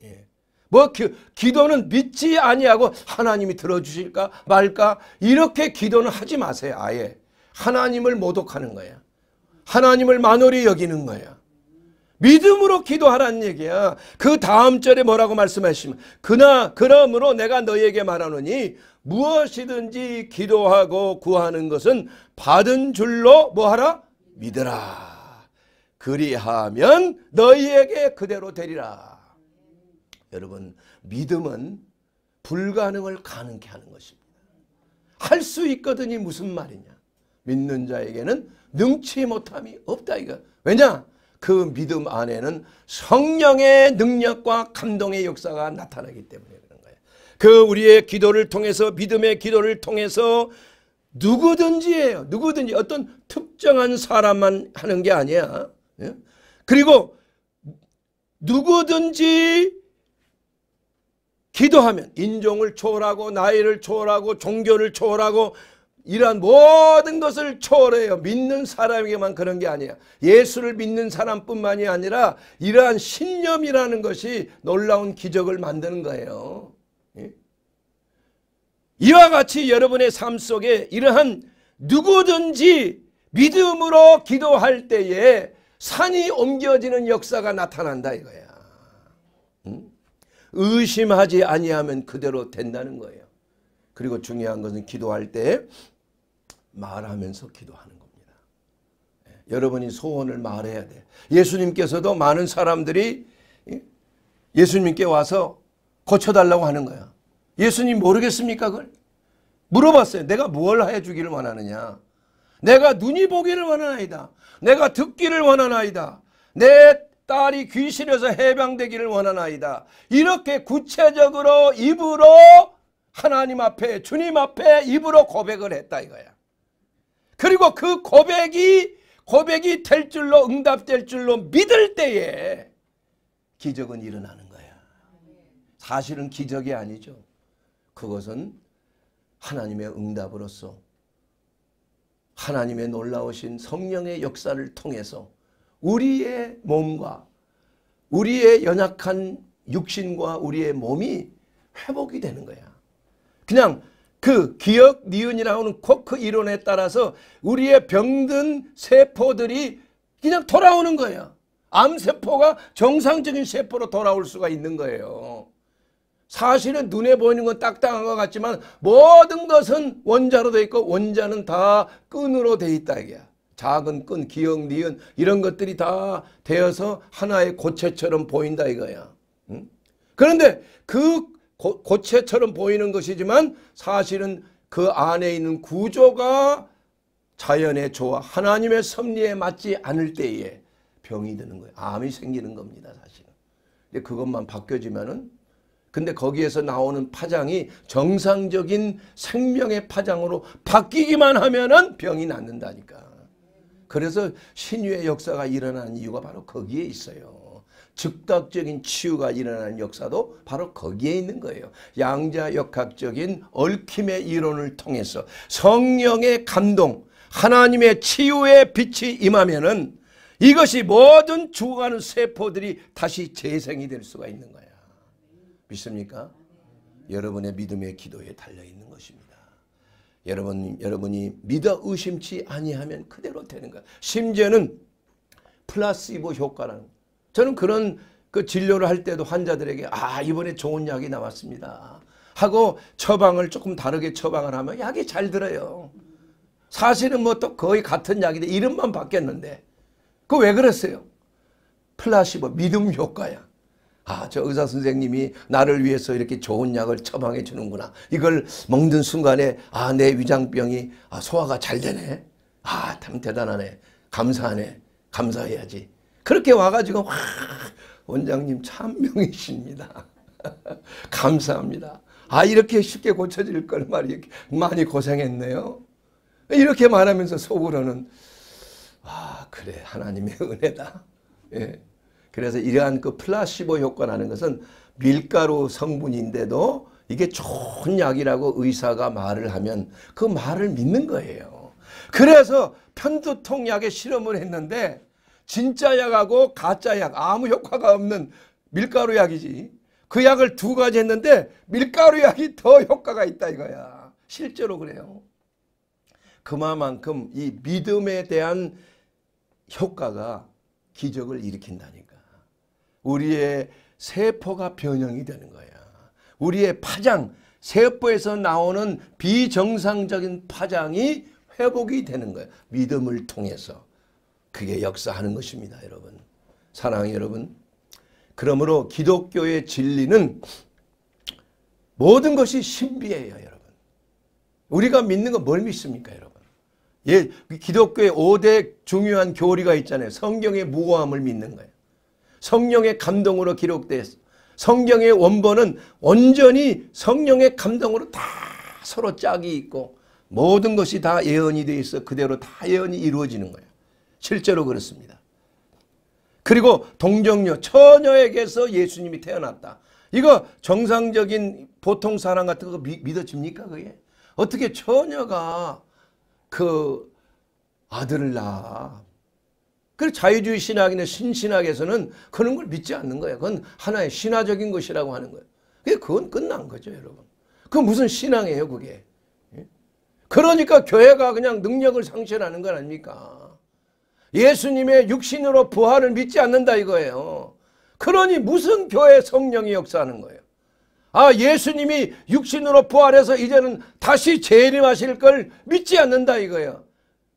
예. 뭐 기, 기도는 믿지 아니하고 하나님이 들어주실까 말까 이렇게 기도는 하지 마세요. 아예 하나님을 모독하는 거야. 하나님을 만홀히 여기는 거야. 믿음으로 기도하라는 얘기야. 그 다음 절에 뭐라고 말씀하시면 그나 그러므로 내가 너희에게 말하노니 무엇이든지 기도하고 구하는 것은 받은 줄로 뭐하라 믿으라. 그리하면 너희에게 그대로 되리라. 여러분 믿음은 불가능을 가능케 하는 것입니다. 할 수 있거든이 무슨 말이냐. 믿는 자에게는 능치 못함이 없다 이거. 왜냐? 그 믿음 안에는 성령의 능력과 감동의 역사가 나타나기 때문에 그런 거예요. 그 우리의 기도를 통해서 믿음의 기도를 통해서 누구든지예요. 누구든지 어떤 특정한 사람만 하는 게 아니야. 예? 그리고 누구든지 기도하면 인종을 초월하고 나이를 초월하고 종교를 초월하고 이러한 모든 것을 초월해요. 믿는 사람에게만 그런 게 아니야. 예수를 믿는 사람뿐만이 아니라 이러한 신념이라는 것이 놀라운 기적을 만드는 거예요. 예? 이와 같이 여러분의 삶 속에 이러한 누구든지 믿음으로 기도할 때에 산이 옮겨지는 역사가 나타난다 이거야. 의심하지 아니하면 그대로 된다는 거예요. 그리고 중요한 것은 기도할 때 말하면서 기도하는 겁니다. 예, 여러분이 소원을 말해야 돼. 예수님께서도 많은 사람들이 예, 예수님께 와서 고쳐달라고 하는 거야. 예수님 모르겠습니까? 그걸 물어봤어요. 내가 뭘 해주기를 원하느냐. 내가 눈이 보기를 원하나이다. 내가 듣기를 원하나이다. 내 딸이 귀신에서 해방되기를 원하나이다. 이렇게 구체적으로 입으로 하나님 앞에 주님 앞에 입으로 고백을 했다 이거야. 그리고 그 고백이 고백이 될 줄로 응답될 줄로 믿을 때에 기적은 일어나는 거야. 사실은 기적이 아니죠. 그것은 하나님의 응답으로서 하나님의 놀라우신 성령의 역사를 통해서 우리의 몸과 우리의 연약한 육신과 우리의 몸이 회복이 되는 거야. 그냥 그 기억 니은이나 오는 코크 이론에 따라서 우리의 병든 세포들이 그냥 돌아오는 거예요. 암세포가 정상적인 세포로 돌아올 수가 있는 거예요. 사실은 눈에 보이는 건 딱딱한 것 같지만 모든 것은 원자로 돼 있고 원자는 다 끈으로 돼 있다 이게 작은 끈, 기억, 니은 이런 것들이 다 되어서 하나의 고체처럼 보인다 이거야. 응? 그런데 그 고, 고체처럼 보이는 것이지만 사실은 그 안에 있는 구조가 자연의 조화 하나님의 섭리에 맞지 않을 때에 병이 드는 거예요. 암이 생기는 겁니다. 사실은. 근데 그것만 바뀌어지면은 근데 거기에서 나오는 파장이 정상적인 생명의 파장으로 바뀌기만 하면은 병이 낫는다니까. 그래서 신유의 역사가 일어나는 이유가 바로 거기에 있어요. 즉각적인 치유가 일어나는 역사도 바로 거기에 있는 거예요. 양자역학적인 얽힘의 이론을 통해서 성령의 감동, 하나님의 치유의 빛이 임하면은 이것이 모든 죽어가는 세포들이 다시 재생이 될 수가 있는 거야. 믿습니까? 여러분의 믿음의 기도에 달려 있는 것입니다. 여러분 여러분이 믿어 의심치 아니하면 그대로 되는 거야. 심지어는 플라시보 효과라는 저는 그런 그 진료를 할 때도 환자들에게 아 이번에 좋은 약이 나왔습니다. 하고 처방을 조금 다르게 처방을 하면 약이 잘 들어요. 사실은 뭐 또 거의 같은 약인데 이름만 바뀌었는데 그 왜 그랬어요? 플라시보 믿음 효과야. 아, 저 의사 선생님이 나를 위해서 이렇게 좋은 약을 처방해 주는구나. 이걸 먹는 순간에 아, 내 위장병이 아, 소화가 잘 되네. 아, 참 대단하네. 감사하네. 감사해야지. 그렇게 와가지고 와 원장님 참 명이십니다. [laughs] 감사합니다. 아 이렇게 쉽게 고쳐질 걸 말이 많이 고생했네요. 이렇게 말하면서 속으로는 아 그래 하나님의 은혜다. 예. 그래서 이러한 그 플라시보 효과라는 것은 밀가루 성분인데도 이게 좋은 약이라고 의사가 말을 하면 그 말을 믿는 거예요. 그래서 편두통 약에 실험을 했는데 진짜 약하고 가짜 약 아무 효과가 없는 밀가루 약이지. 그 약을 두 가지 했는데 밀가루 약이 더 효과가 있다 이거야. 실제로 그래요. 그만큼 이 믿음에 대한 효과가 기적을 일으킨다니까. 우리의 세포가 변형이 되는 거야. 우리의 파장, 세포에서 나오는 비정상적인 파장이 회복이 되는 거야. 믿음을 통해서. 그게 역사하는 것입니다, 여러분. 사랑 여러분. 그러므로 기독교의 진리는 모든 것이 신비예요, 여러분. 우리가 믿는 건 뭘 믿습니까, 여러분? 예, 기독교의 5대 중요한 교리가 있잖아요. 성경의 무고함을 믿는 거예요. 성령의 감동으로 기록돼서 성경의 원본은 온전히 성령의 감동으로 다 서로 짝이 있고 모든 것이 다 예언이 돼 있어 그대로 다 예언이 이루어지는 거예요. 실제로 그렇습니다. 그리고 동정녀 처녀에게서 예수님이 태어났다. 이거 정상적인 보통 사람 같은 거 미, 믿어집니까 그게? 어떻게 처녀가 그 아들을 낳아? 그 자유주의 신학이나 신신학에서는 그런 걸 믿지 않는 거예요. 그건 하나의 신화적인 것이라고 하는 거예요. 그건 끝난 거죠 여러분. 그 무슨 신앙이에요 그게. 예? 그러니까 교회가 그냥 능력을 상실하는 건 아닙니까? 예수님의 육신으로 부활을 믿지 않는다 이거예요. 그러니 무슨 교회 성령이 역사하는 거예요. 아 예수님이 육신으로 부활해서 이제는 다시 재림하실 걸 믿지 않는다 이거예요.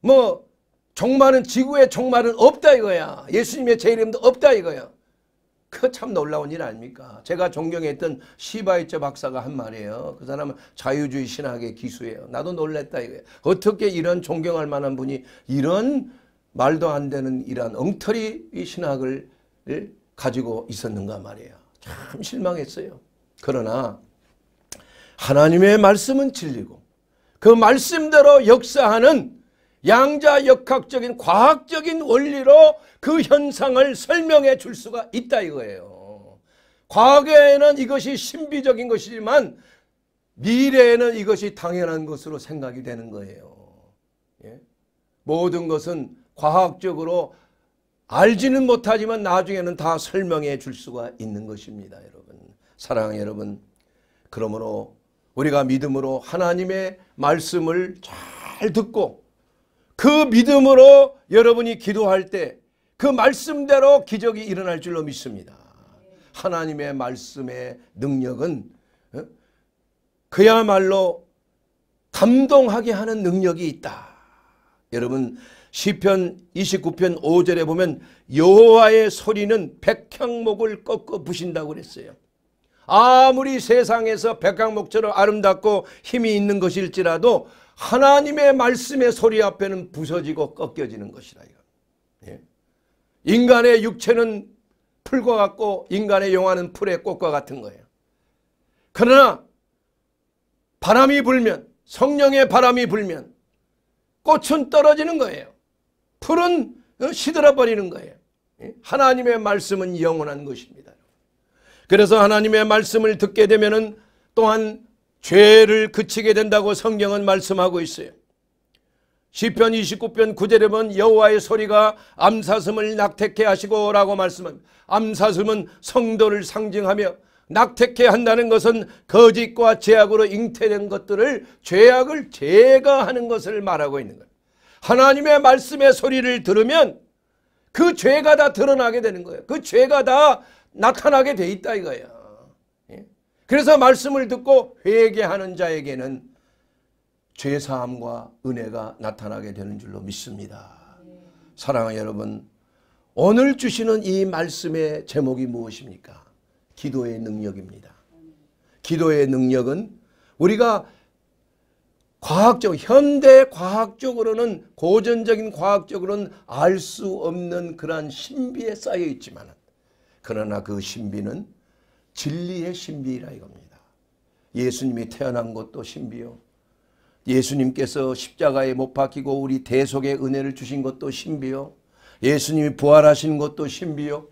뭐 종말은 지구의 종말은 없다 이거야. 예수님의 재림도 없다 이거야. 그참 놀라운 일 아닙니까? 제가 존경했던 시바이처 박사가 한 말이에요. 그 사람은 자유주의 신학의 기수예요. 나도 놀랬다 이거예요. 어떻게 이런 존경할 만한 분이 이런 말도 안 되는 이런 엉터리 신학을 가지고 있었는가 말이에요. 참 실망했어요. 그러나 하나님의 말씀은 진리고 그 말씀대로 역사하는 양자 역학적인 과학적인 원리로 그 현상을 설명해 줄 수가 있다 이거예요. 과거에는 이것이 신비적인 것이지만 미래에는 이것이 당연한 것으로 생각이 되는 거예요. 예? 모든 것은 과학적으로 알지는 못하지만 나중에는 다 설명해 줄 수가 있는 것입니다. 여러분 사랑하는 여러분 그러므로 우리가 믿음으로 하나님의 말씀을 잘 듣고 그 믿음으로 여러분이 기도할 때 그 말씀대로 기적이 일어날 줄로 믿습니다. 하나님의 말씀의 능력은 어? 그야말로 감동하게 하는 능력이 있다. 여러분 시편 29편 5절에 보면 여호와의 소리는 백향목을 꺾어 부신다고 그랬어요. 아무리 세상에서 백향목처럼 아름답고 힘이 있는 것일지라도 하나님의 말씀의 소리 앞에는 부서지고 꺾여지는 것이라. 예. 인간의 육체는 풀과 같고 인간의 영화는 풀의 꽃과 같은 거예요. 그러나 바람이 불면 성령의 바람이 불면 꽃은 떨어지는 거예요. 풀은 어, 시들어 버리는 거예요. 예? 하나님의 말씀은 영원한 것입니다. 그래서 하나님의 말씀을 듣게 되면 또한 죄를 그치게 된다고 성경은 말씀하고 있어요. 시편 29편 9절에 보면 여호와의 소리가 암사슴을 낙태케 하시고라고 말씀합니다. 암사슴은 성도를 상징하며 낙태케 한다는 것은 거짓과 죄악으로 잉태된 것들을 죄악을 제거하는 것을 말하고 있는 거예요. 하나님의 말씀의 소리를 들으면 그 죄가 다 드러나게 되는 거예요. 그 죄가 다 나타나게 돼 있다 이거예요. 예? 그래서 말씀을 듣고 회개하는 자에게는 죄사함과 은혜가 나타나게 되는 줄로 믿습니다. 사랑하는 여러분 오늘 주시는 이 말씀의 제목이 무엇입니까? 기도의 능력입니다. 기도의 능력은 우리가 과학적 현대 과학적으로는 고전적인 과학적으로는 알 수 없는 그러한 신비에 쌓여 있지만 그러나 그 신비는 진리의 신비라 이겁니다. 예수님이 태어난 것도 신비요. 예수님께서 십자가에 못 박히고 우리 대속의 은혜를 주신 것도 신비요. 예수님이 부활하신 것도 신비요.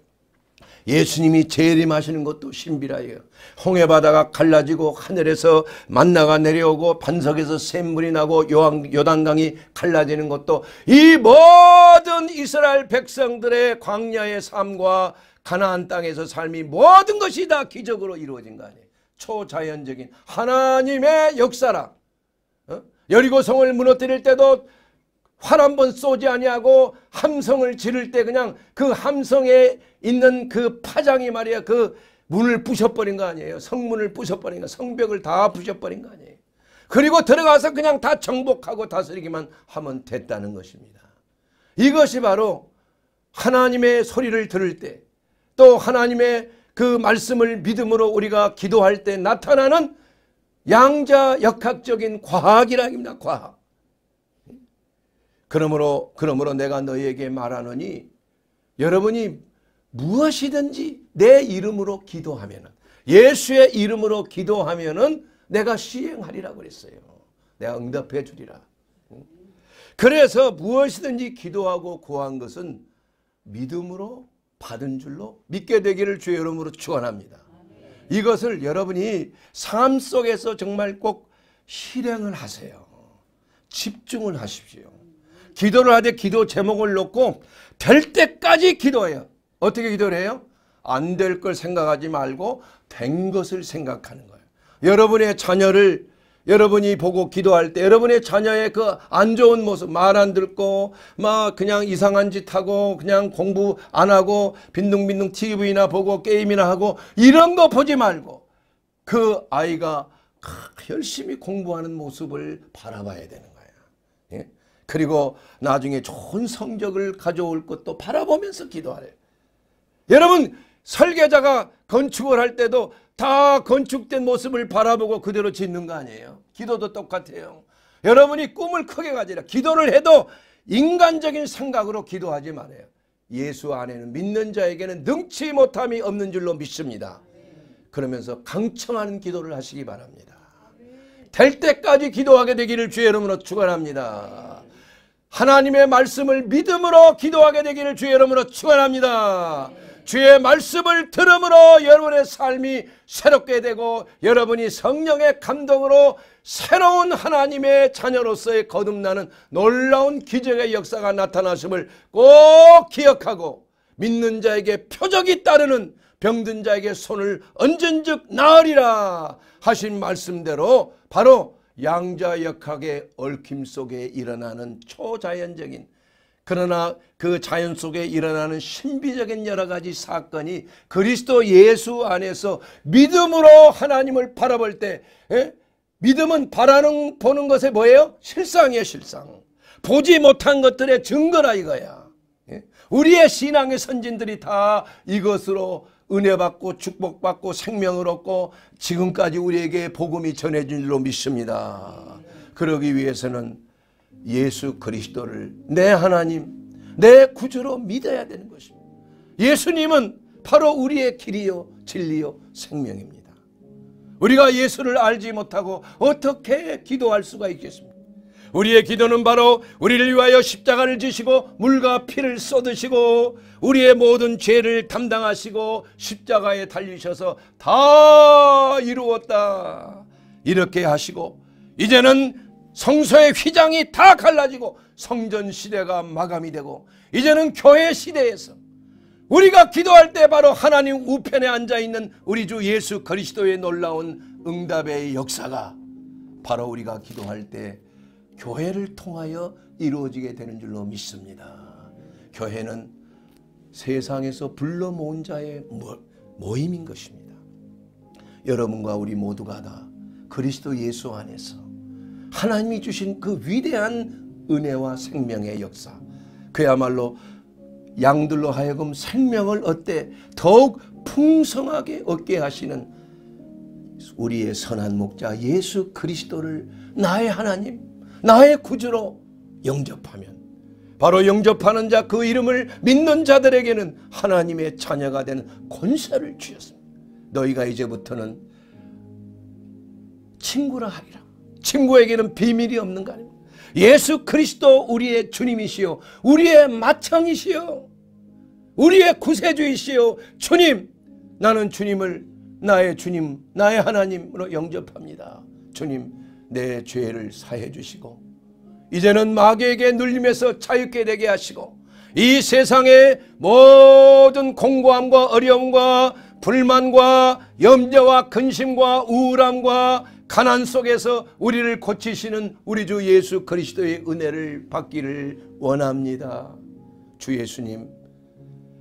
예수님이 재림하시는 것도 신비라예요. 홍해바다가 갈라지고 하늘에서 만나가 내려오고 반석에서 샘물이 나고 요한, 요단강이 갈라지는 것도 이 모든 이스라엘 백성들의 광야의 삶과 가나안 땅에서 삶이 모든 것이 다 기적으로 이루어진 거 아니에요. 초자연적인 하나님의 역사라. 어? 여리고성을 무너뜨릴 때도 활한번 쏘지 아니하고 함성을 지를 때 그냥 그 함성에 있는 그 파장이 말이야 그 문을 부셔버린 거 아니에요. 성문을 부셔버린 거 성벽을 다 부셔버린 거 아니에요. 그리고 들어가서 그냥 다 정복하고 다스리기만 하면 됐다는 것입니다. 이것이 바로 하나님의 소리를 들을 때 또 하나님의 그 말씀을 믿음으로 우리가 기도할 때 나타나는 양자 역학적인 과학이라 합니다. 과학. 그러므로 그러므로 내가 너희에게 말하노니 여러분이 무엇이든지 내 이름으로 기도하면 예수의 이름으로 기도하면 내가 시행하리라 그랬어요. 내가 응답해 주리라. 그래서 무엇이든지 기도하고 구한 것은 믿음으로 받은 줄로 믿게 되기를 주의 이름으로 축원합니다. 이것을 여러분이 삶 속에서 정말 꼭 실행을 하세요. 집중을 하십시오. 기도를 하되 기도 제목을 놓고 될 때까지 기도해요. 어떻게 기도를 해요? 안 될 걸 생각하지 말고 된 것을 생각하는 거예요. 여러분의 자녀를 여러분이 보고 기도할 때 여러분의 자녀의 그 안 좋은 모습 말 안 듣고 막 그냥 이상한 짓 하고 그냥 공부 안 하고 빈둥빈둥 TV나 보고 게임이나 하고 이런 거 보지 말고 그 아이가 열심히 공부하는 모습을 바라봐야 되는 거예요. 그리고 나중에 좋은 성적을 가져올 것도 바라보면서 기도하래요. 여러분 설계자가 건축을 할 때도 다 건축된 모습을 바라보고 그대로 짓는 거 아니에요. 기도도 똑같아요. 여러분이 꿈을 크게 가지라. 기도를 해도 인간적인 생각으로 기도하지 말아요. 예수 안에는 믿는 자에게는 능치 못함이 없는 줄로 믿습니다. 그러면서 강청하는 기도를 하시기 바랍니다. 될 때까지 기도하게 되기를 주의 이름으로 축원합니다. 하나님의 말씀을 믿음으로 기도하게 되기를 주의 이름으로 축원합니다. 주의 말씀을 들음으로 여러분의 삶이 새롭게 되고 여러분이 성령의 감동으로 새로운 하나님의 자녀로서의 거듭나는 놀라운 기적의 역사가 나타나심을 꼭 기억하고 믿는 자에게 표적이 따르는 병든 자에게 손을 얹은 즉 나으리라 하신 말씀대로 바로 양자역학의 얽힘 속에 일어나는 초자연적인 그러나 그 자연 속에 일어나는 신비적인 여러 가지 사건이 그리스도 예수 안에서 믿음으로 하나님을 바라볼 때 에? 믿음은 바라는 보는 것에 뭐예요? 실상이에요 실상. 보지 못한 것들의 증거라 이거야. 에? 예? 우리의 신앙의 선진들이 다 이것으로 은혜 받고 축복받고 생명을 얻고 지금까지 우리에게 복음이 전해진 줄로 믿습니다. 그러기 위해서는 예수 그리스도를 내 하나님, 내 구주로 믿어야 되는 것입니다. 예수님은 바로 우리의 길이요, 진리요, 생명입니다. 우리가 예수를 알지 못하고 어떻게 기도할 수가 있겠습니까? 우리의 기도는 바로 우리를 위하여 십자가를 지시고 물과 피를 쏟으시고 우리의 모든 죄를 담당하시고 십자가에 달리셔서 다 이루었다. 이렇게 하시고 이제는 성소의 휘장이 다 갈라지고 성전 시대가 마감이 되고 이제는 교회 시대에서 우리가 기도할 때 바로 하나님 우편에 앉아 있는 우리 주 예수 그리스도의 놀라운 응답의 역사가 바로 우리가 기도할 때 교회를 통하여 이루어지게 되는 줄로 믿습니다. 교회는 세상에서 불러 모은 자의 모임인 것입니다. 여러분과 우리 모두가 다 그리스도 예수 안에서 하나님이 주신 그 위대한 은혜와 생명의 역사 그야말로 양들로 하여금 생명을 얻되 더욱 풍성하게 얻게 하시는 우리의 선한 목자 예수 그리스도를 나의 하나님 나의 구주로 영접하면 바로 영접하는 자 그 이름을 믿는 자들에게는 하나님의 자녀가 되는 권세를 주셨습니다. 너희가 이제부터는 친구라 하리라. 친구에게는 비밀이 없는 거 아닙니까? 예수 그리스도 우리의 주님이시요 우리의 마창이시요 우리의 구세주이시요 주님 나는 주님을 나의 주님 나의 하나님으로 영접합니다. 주님 내 죄를 사해 주시고 이제는 마귀에게 눌림에서 자유케 되게 하시고 이 세상의 모든 공고함과 어려움과 불만과 염려와 근심과 우울함과 가난 속에서 우리를 고치시는 우리 주 예수 그리스도의 은혜를 받기를 원합니다. 주 예수님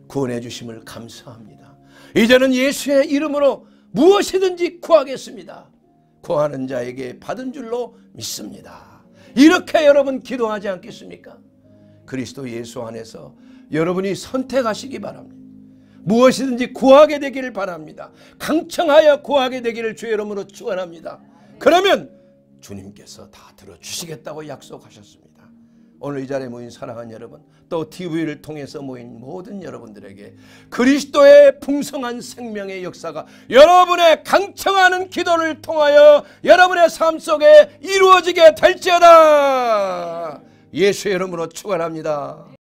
구원해 주심을 감사합니다. 이제는 예수의 이름으로 무엇이든지 구하겠습니다. 구하는 자에게 받은 줄로 믿습니다. 이렇게 여러분 기도하지 않겠습니까? 그리스도 예수 안에서 여러분이 선택하시기 바랍니다. 무엇이든지 구하게 되기를 바랍니다. 강청하여 구하게 되기를 주의 이름으로 축원합니다. 그러면 주님께서 다 들어주시겠다고 약속하셨습니다. 오늘 이 자리에 모인 사랑하 여러분 또 TV를 통해서 모인 모든 여러분들에게 그리스도의 풍성한 생명의 역사가 여러분의 강청하는 기도를 통하여 여러분의 삶 속에 이루어지게 될지어다. 예수의 이름으로 축원합니다.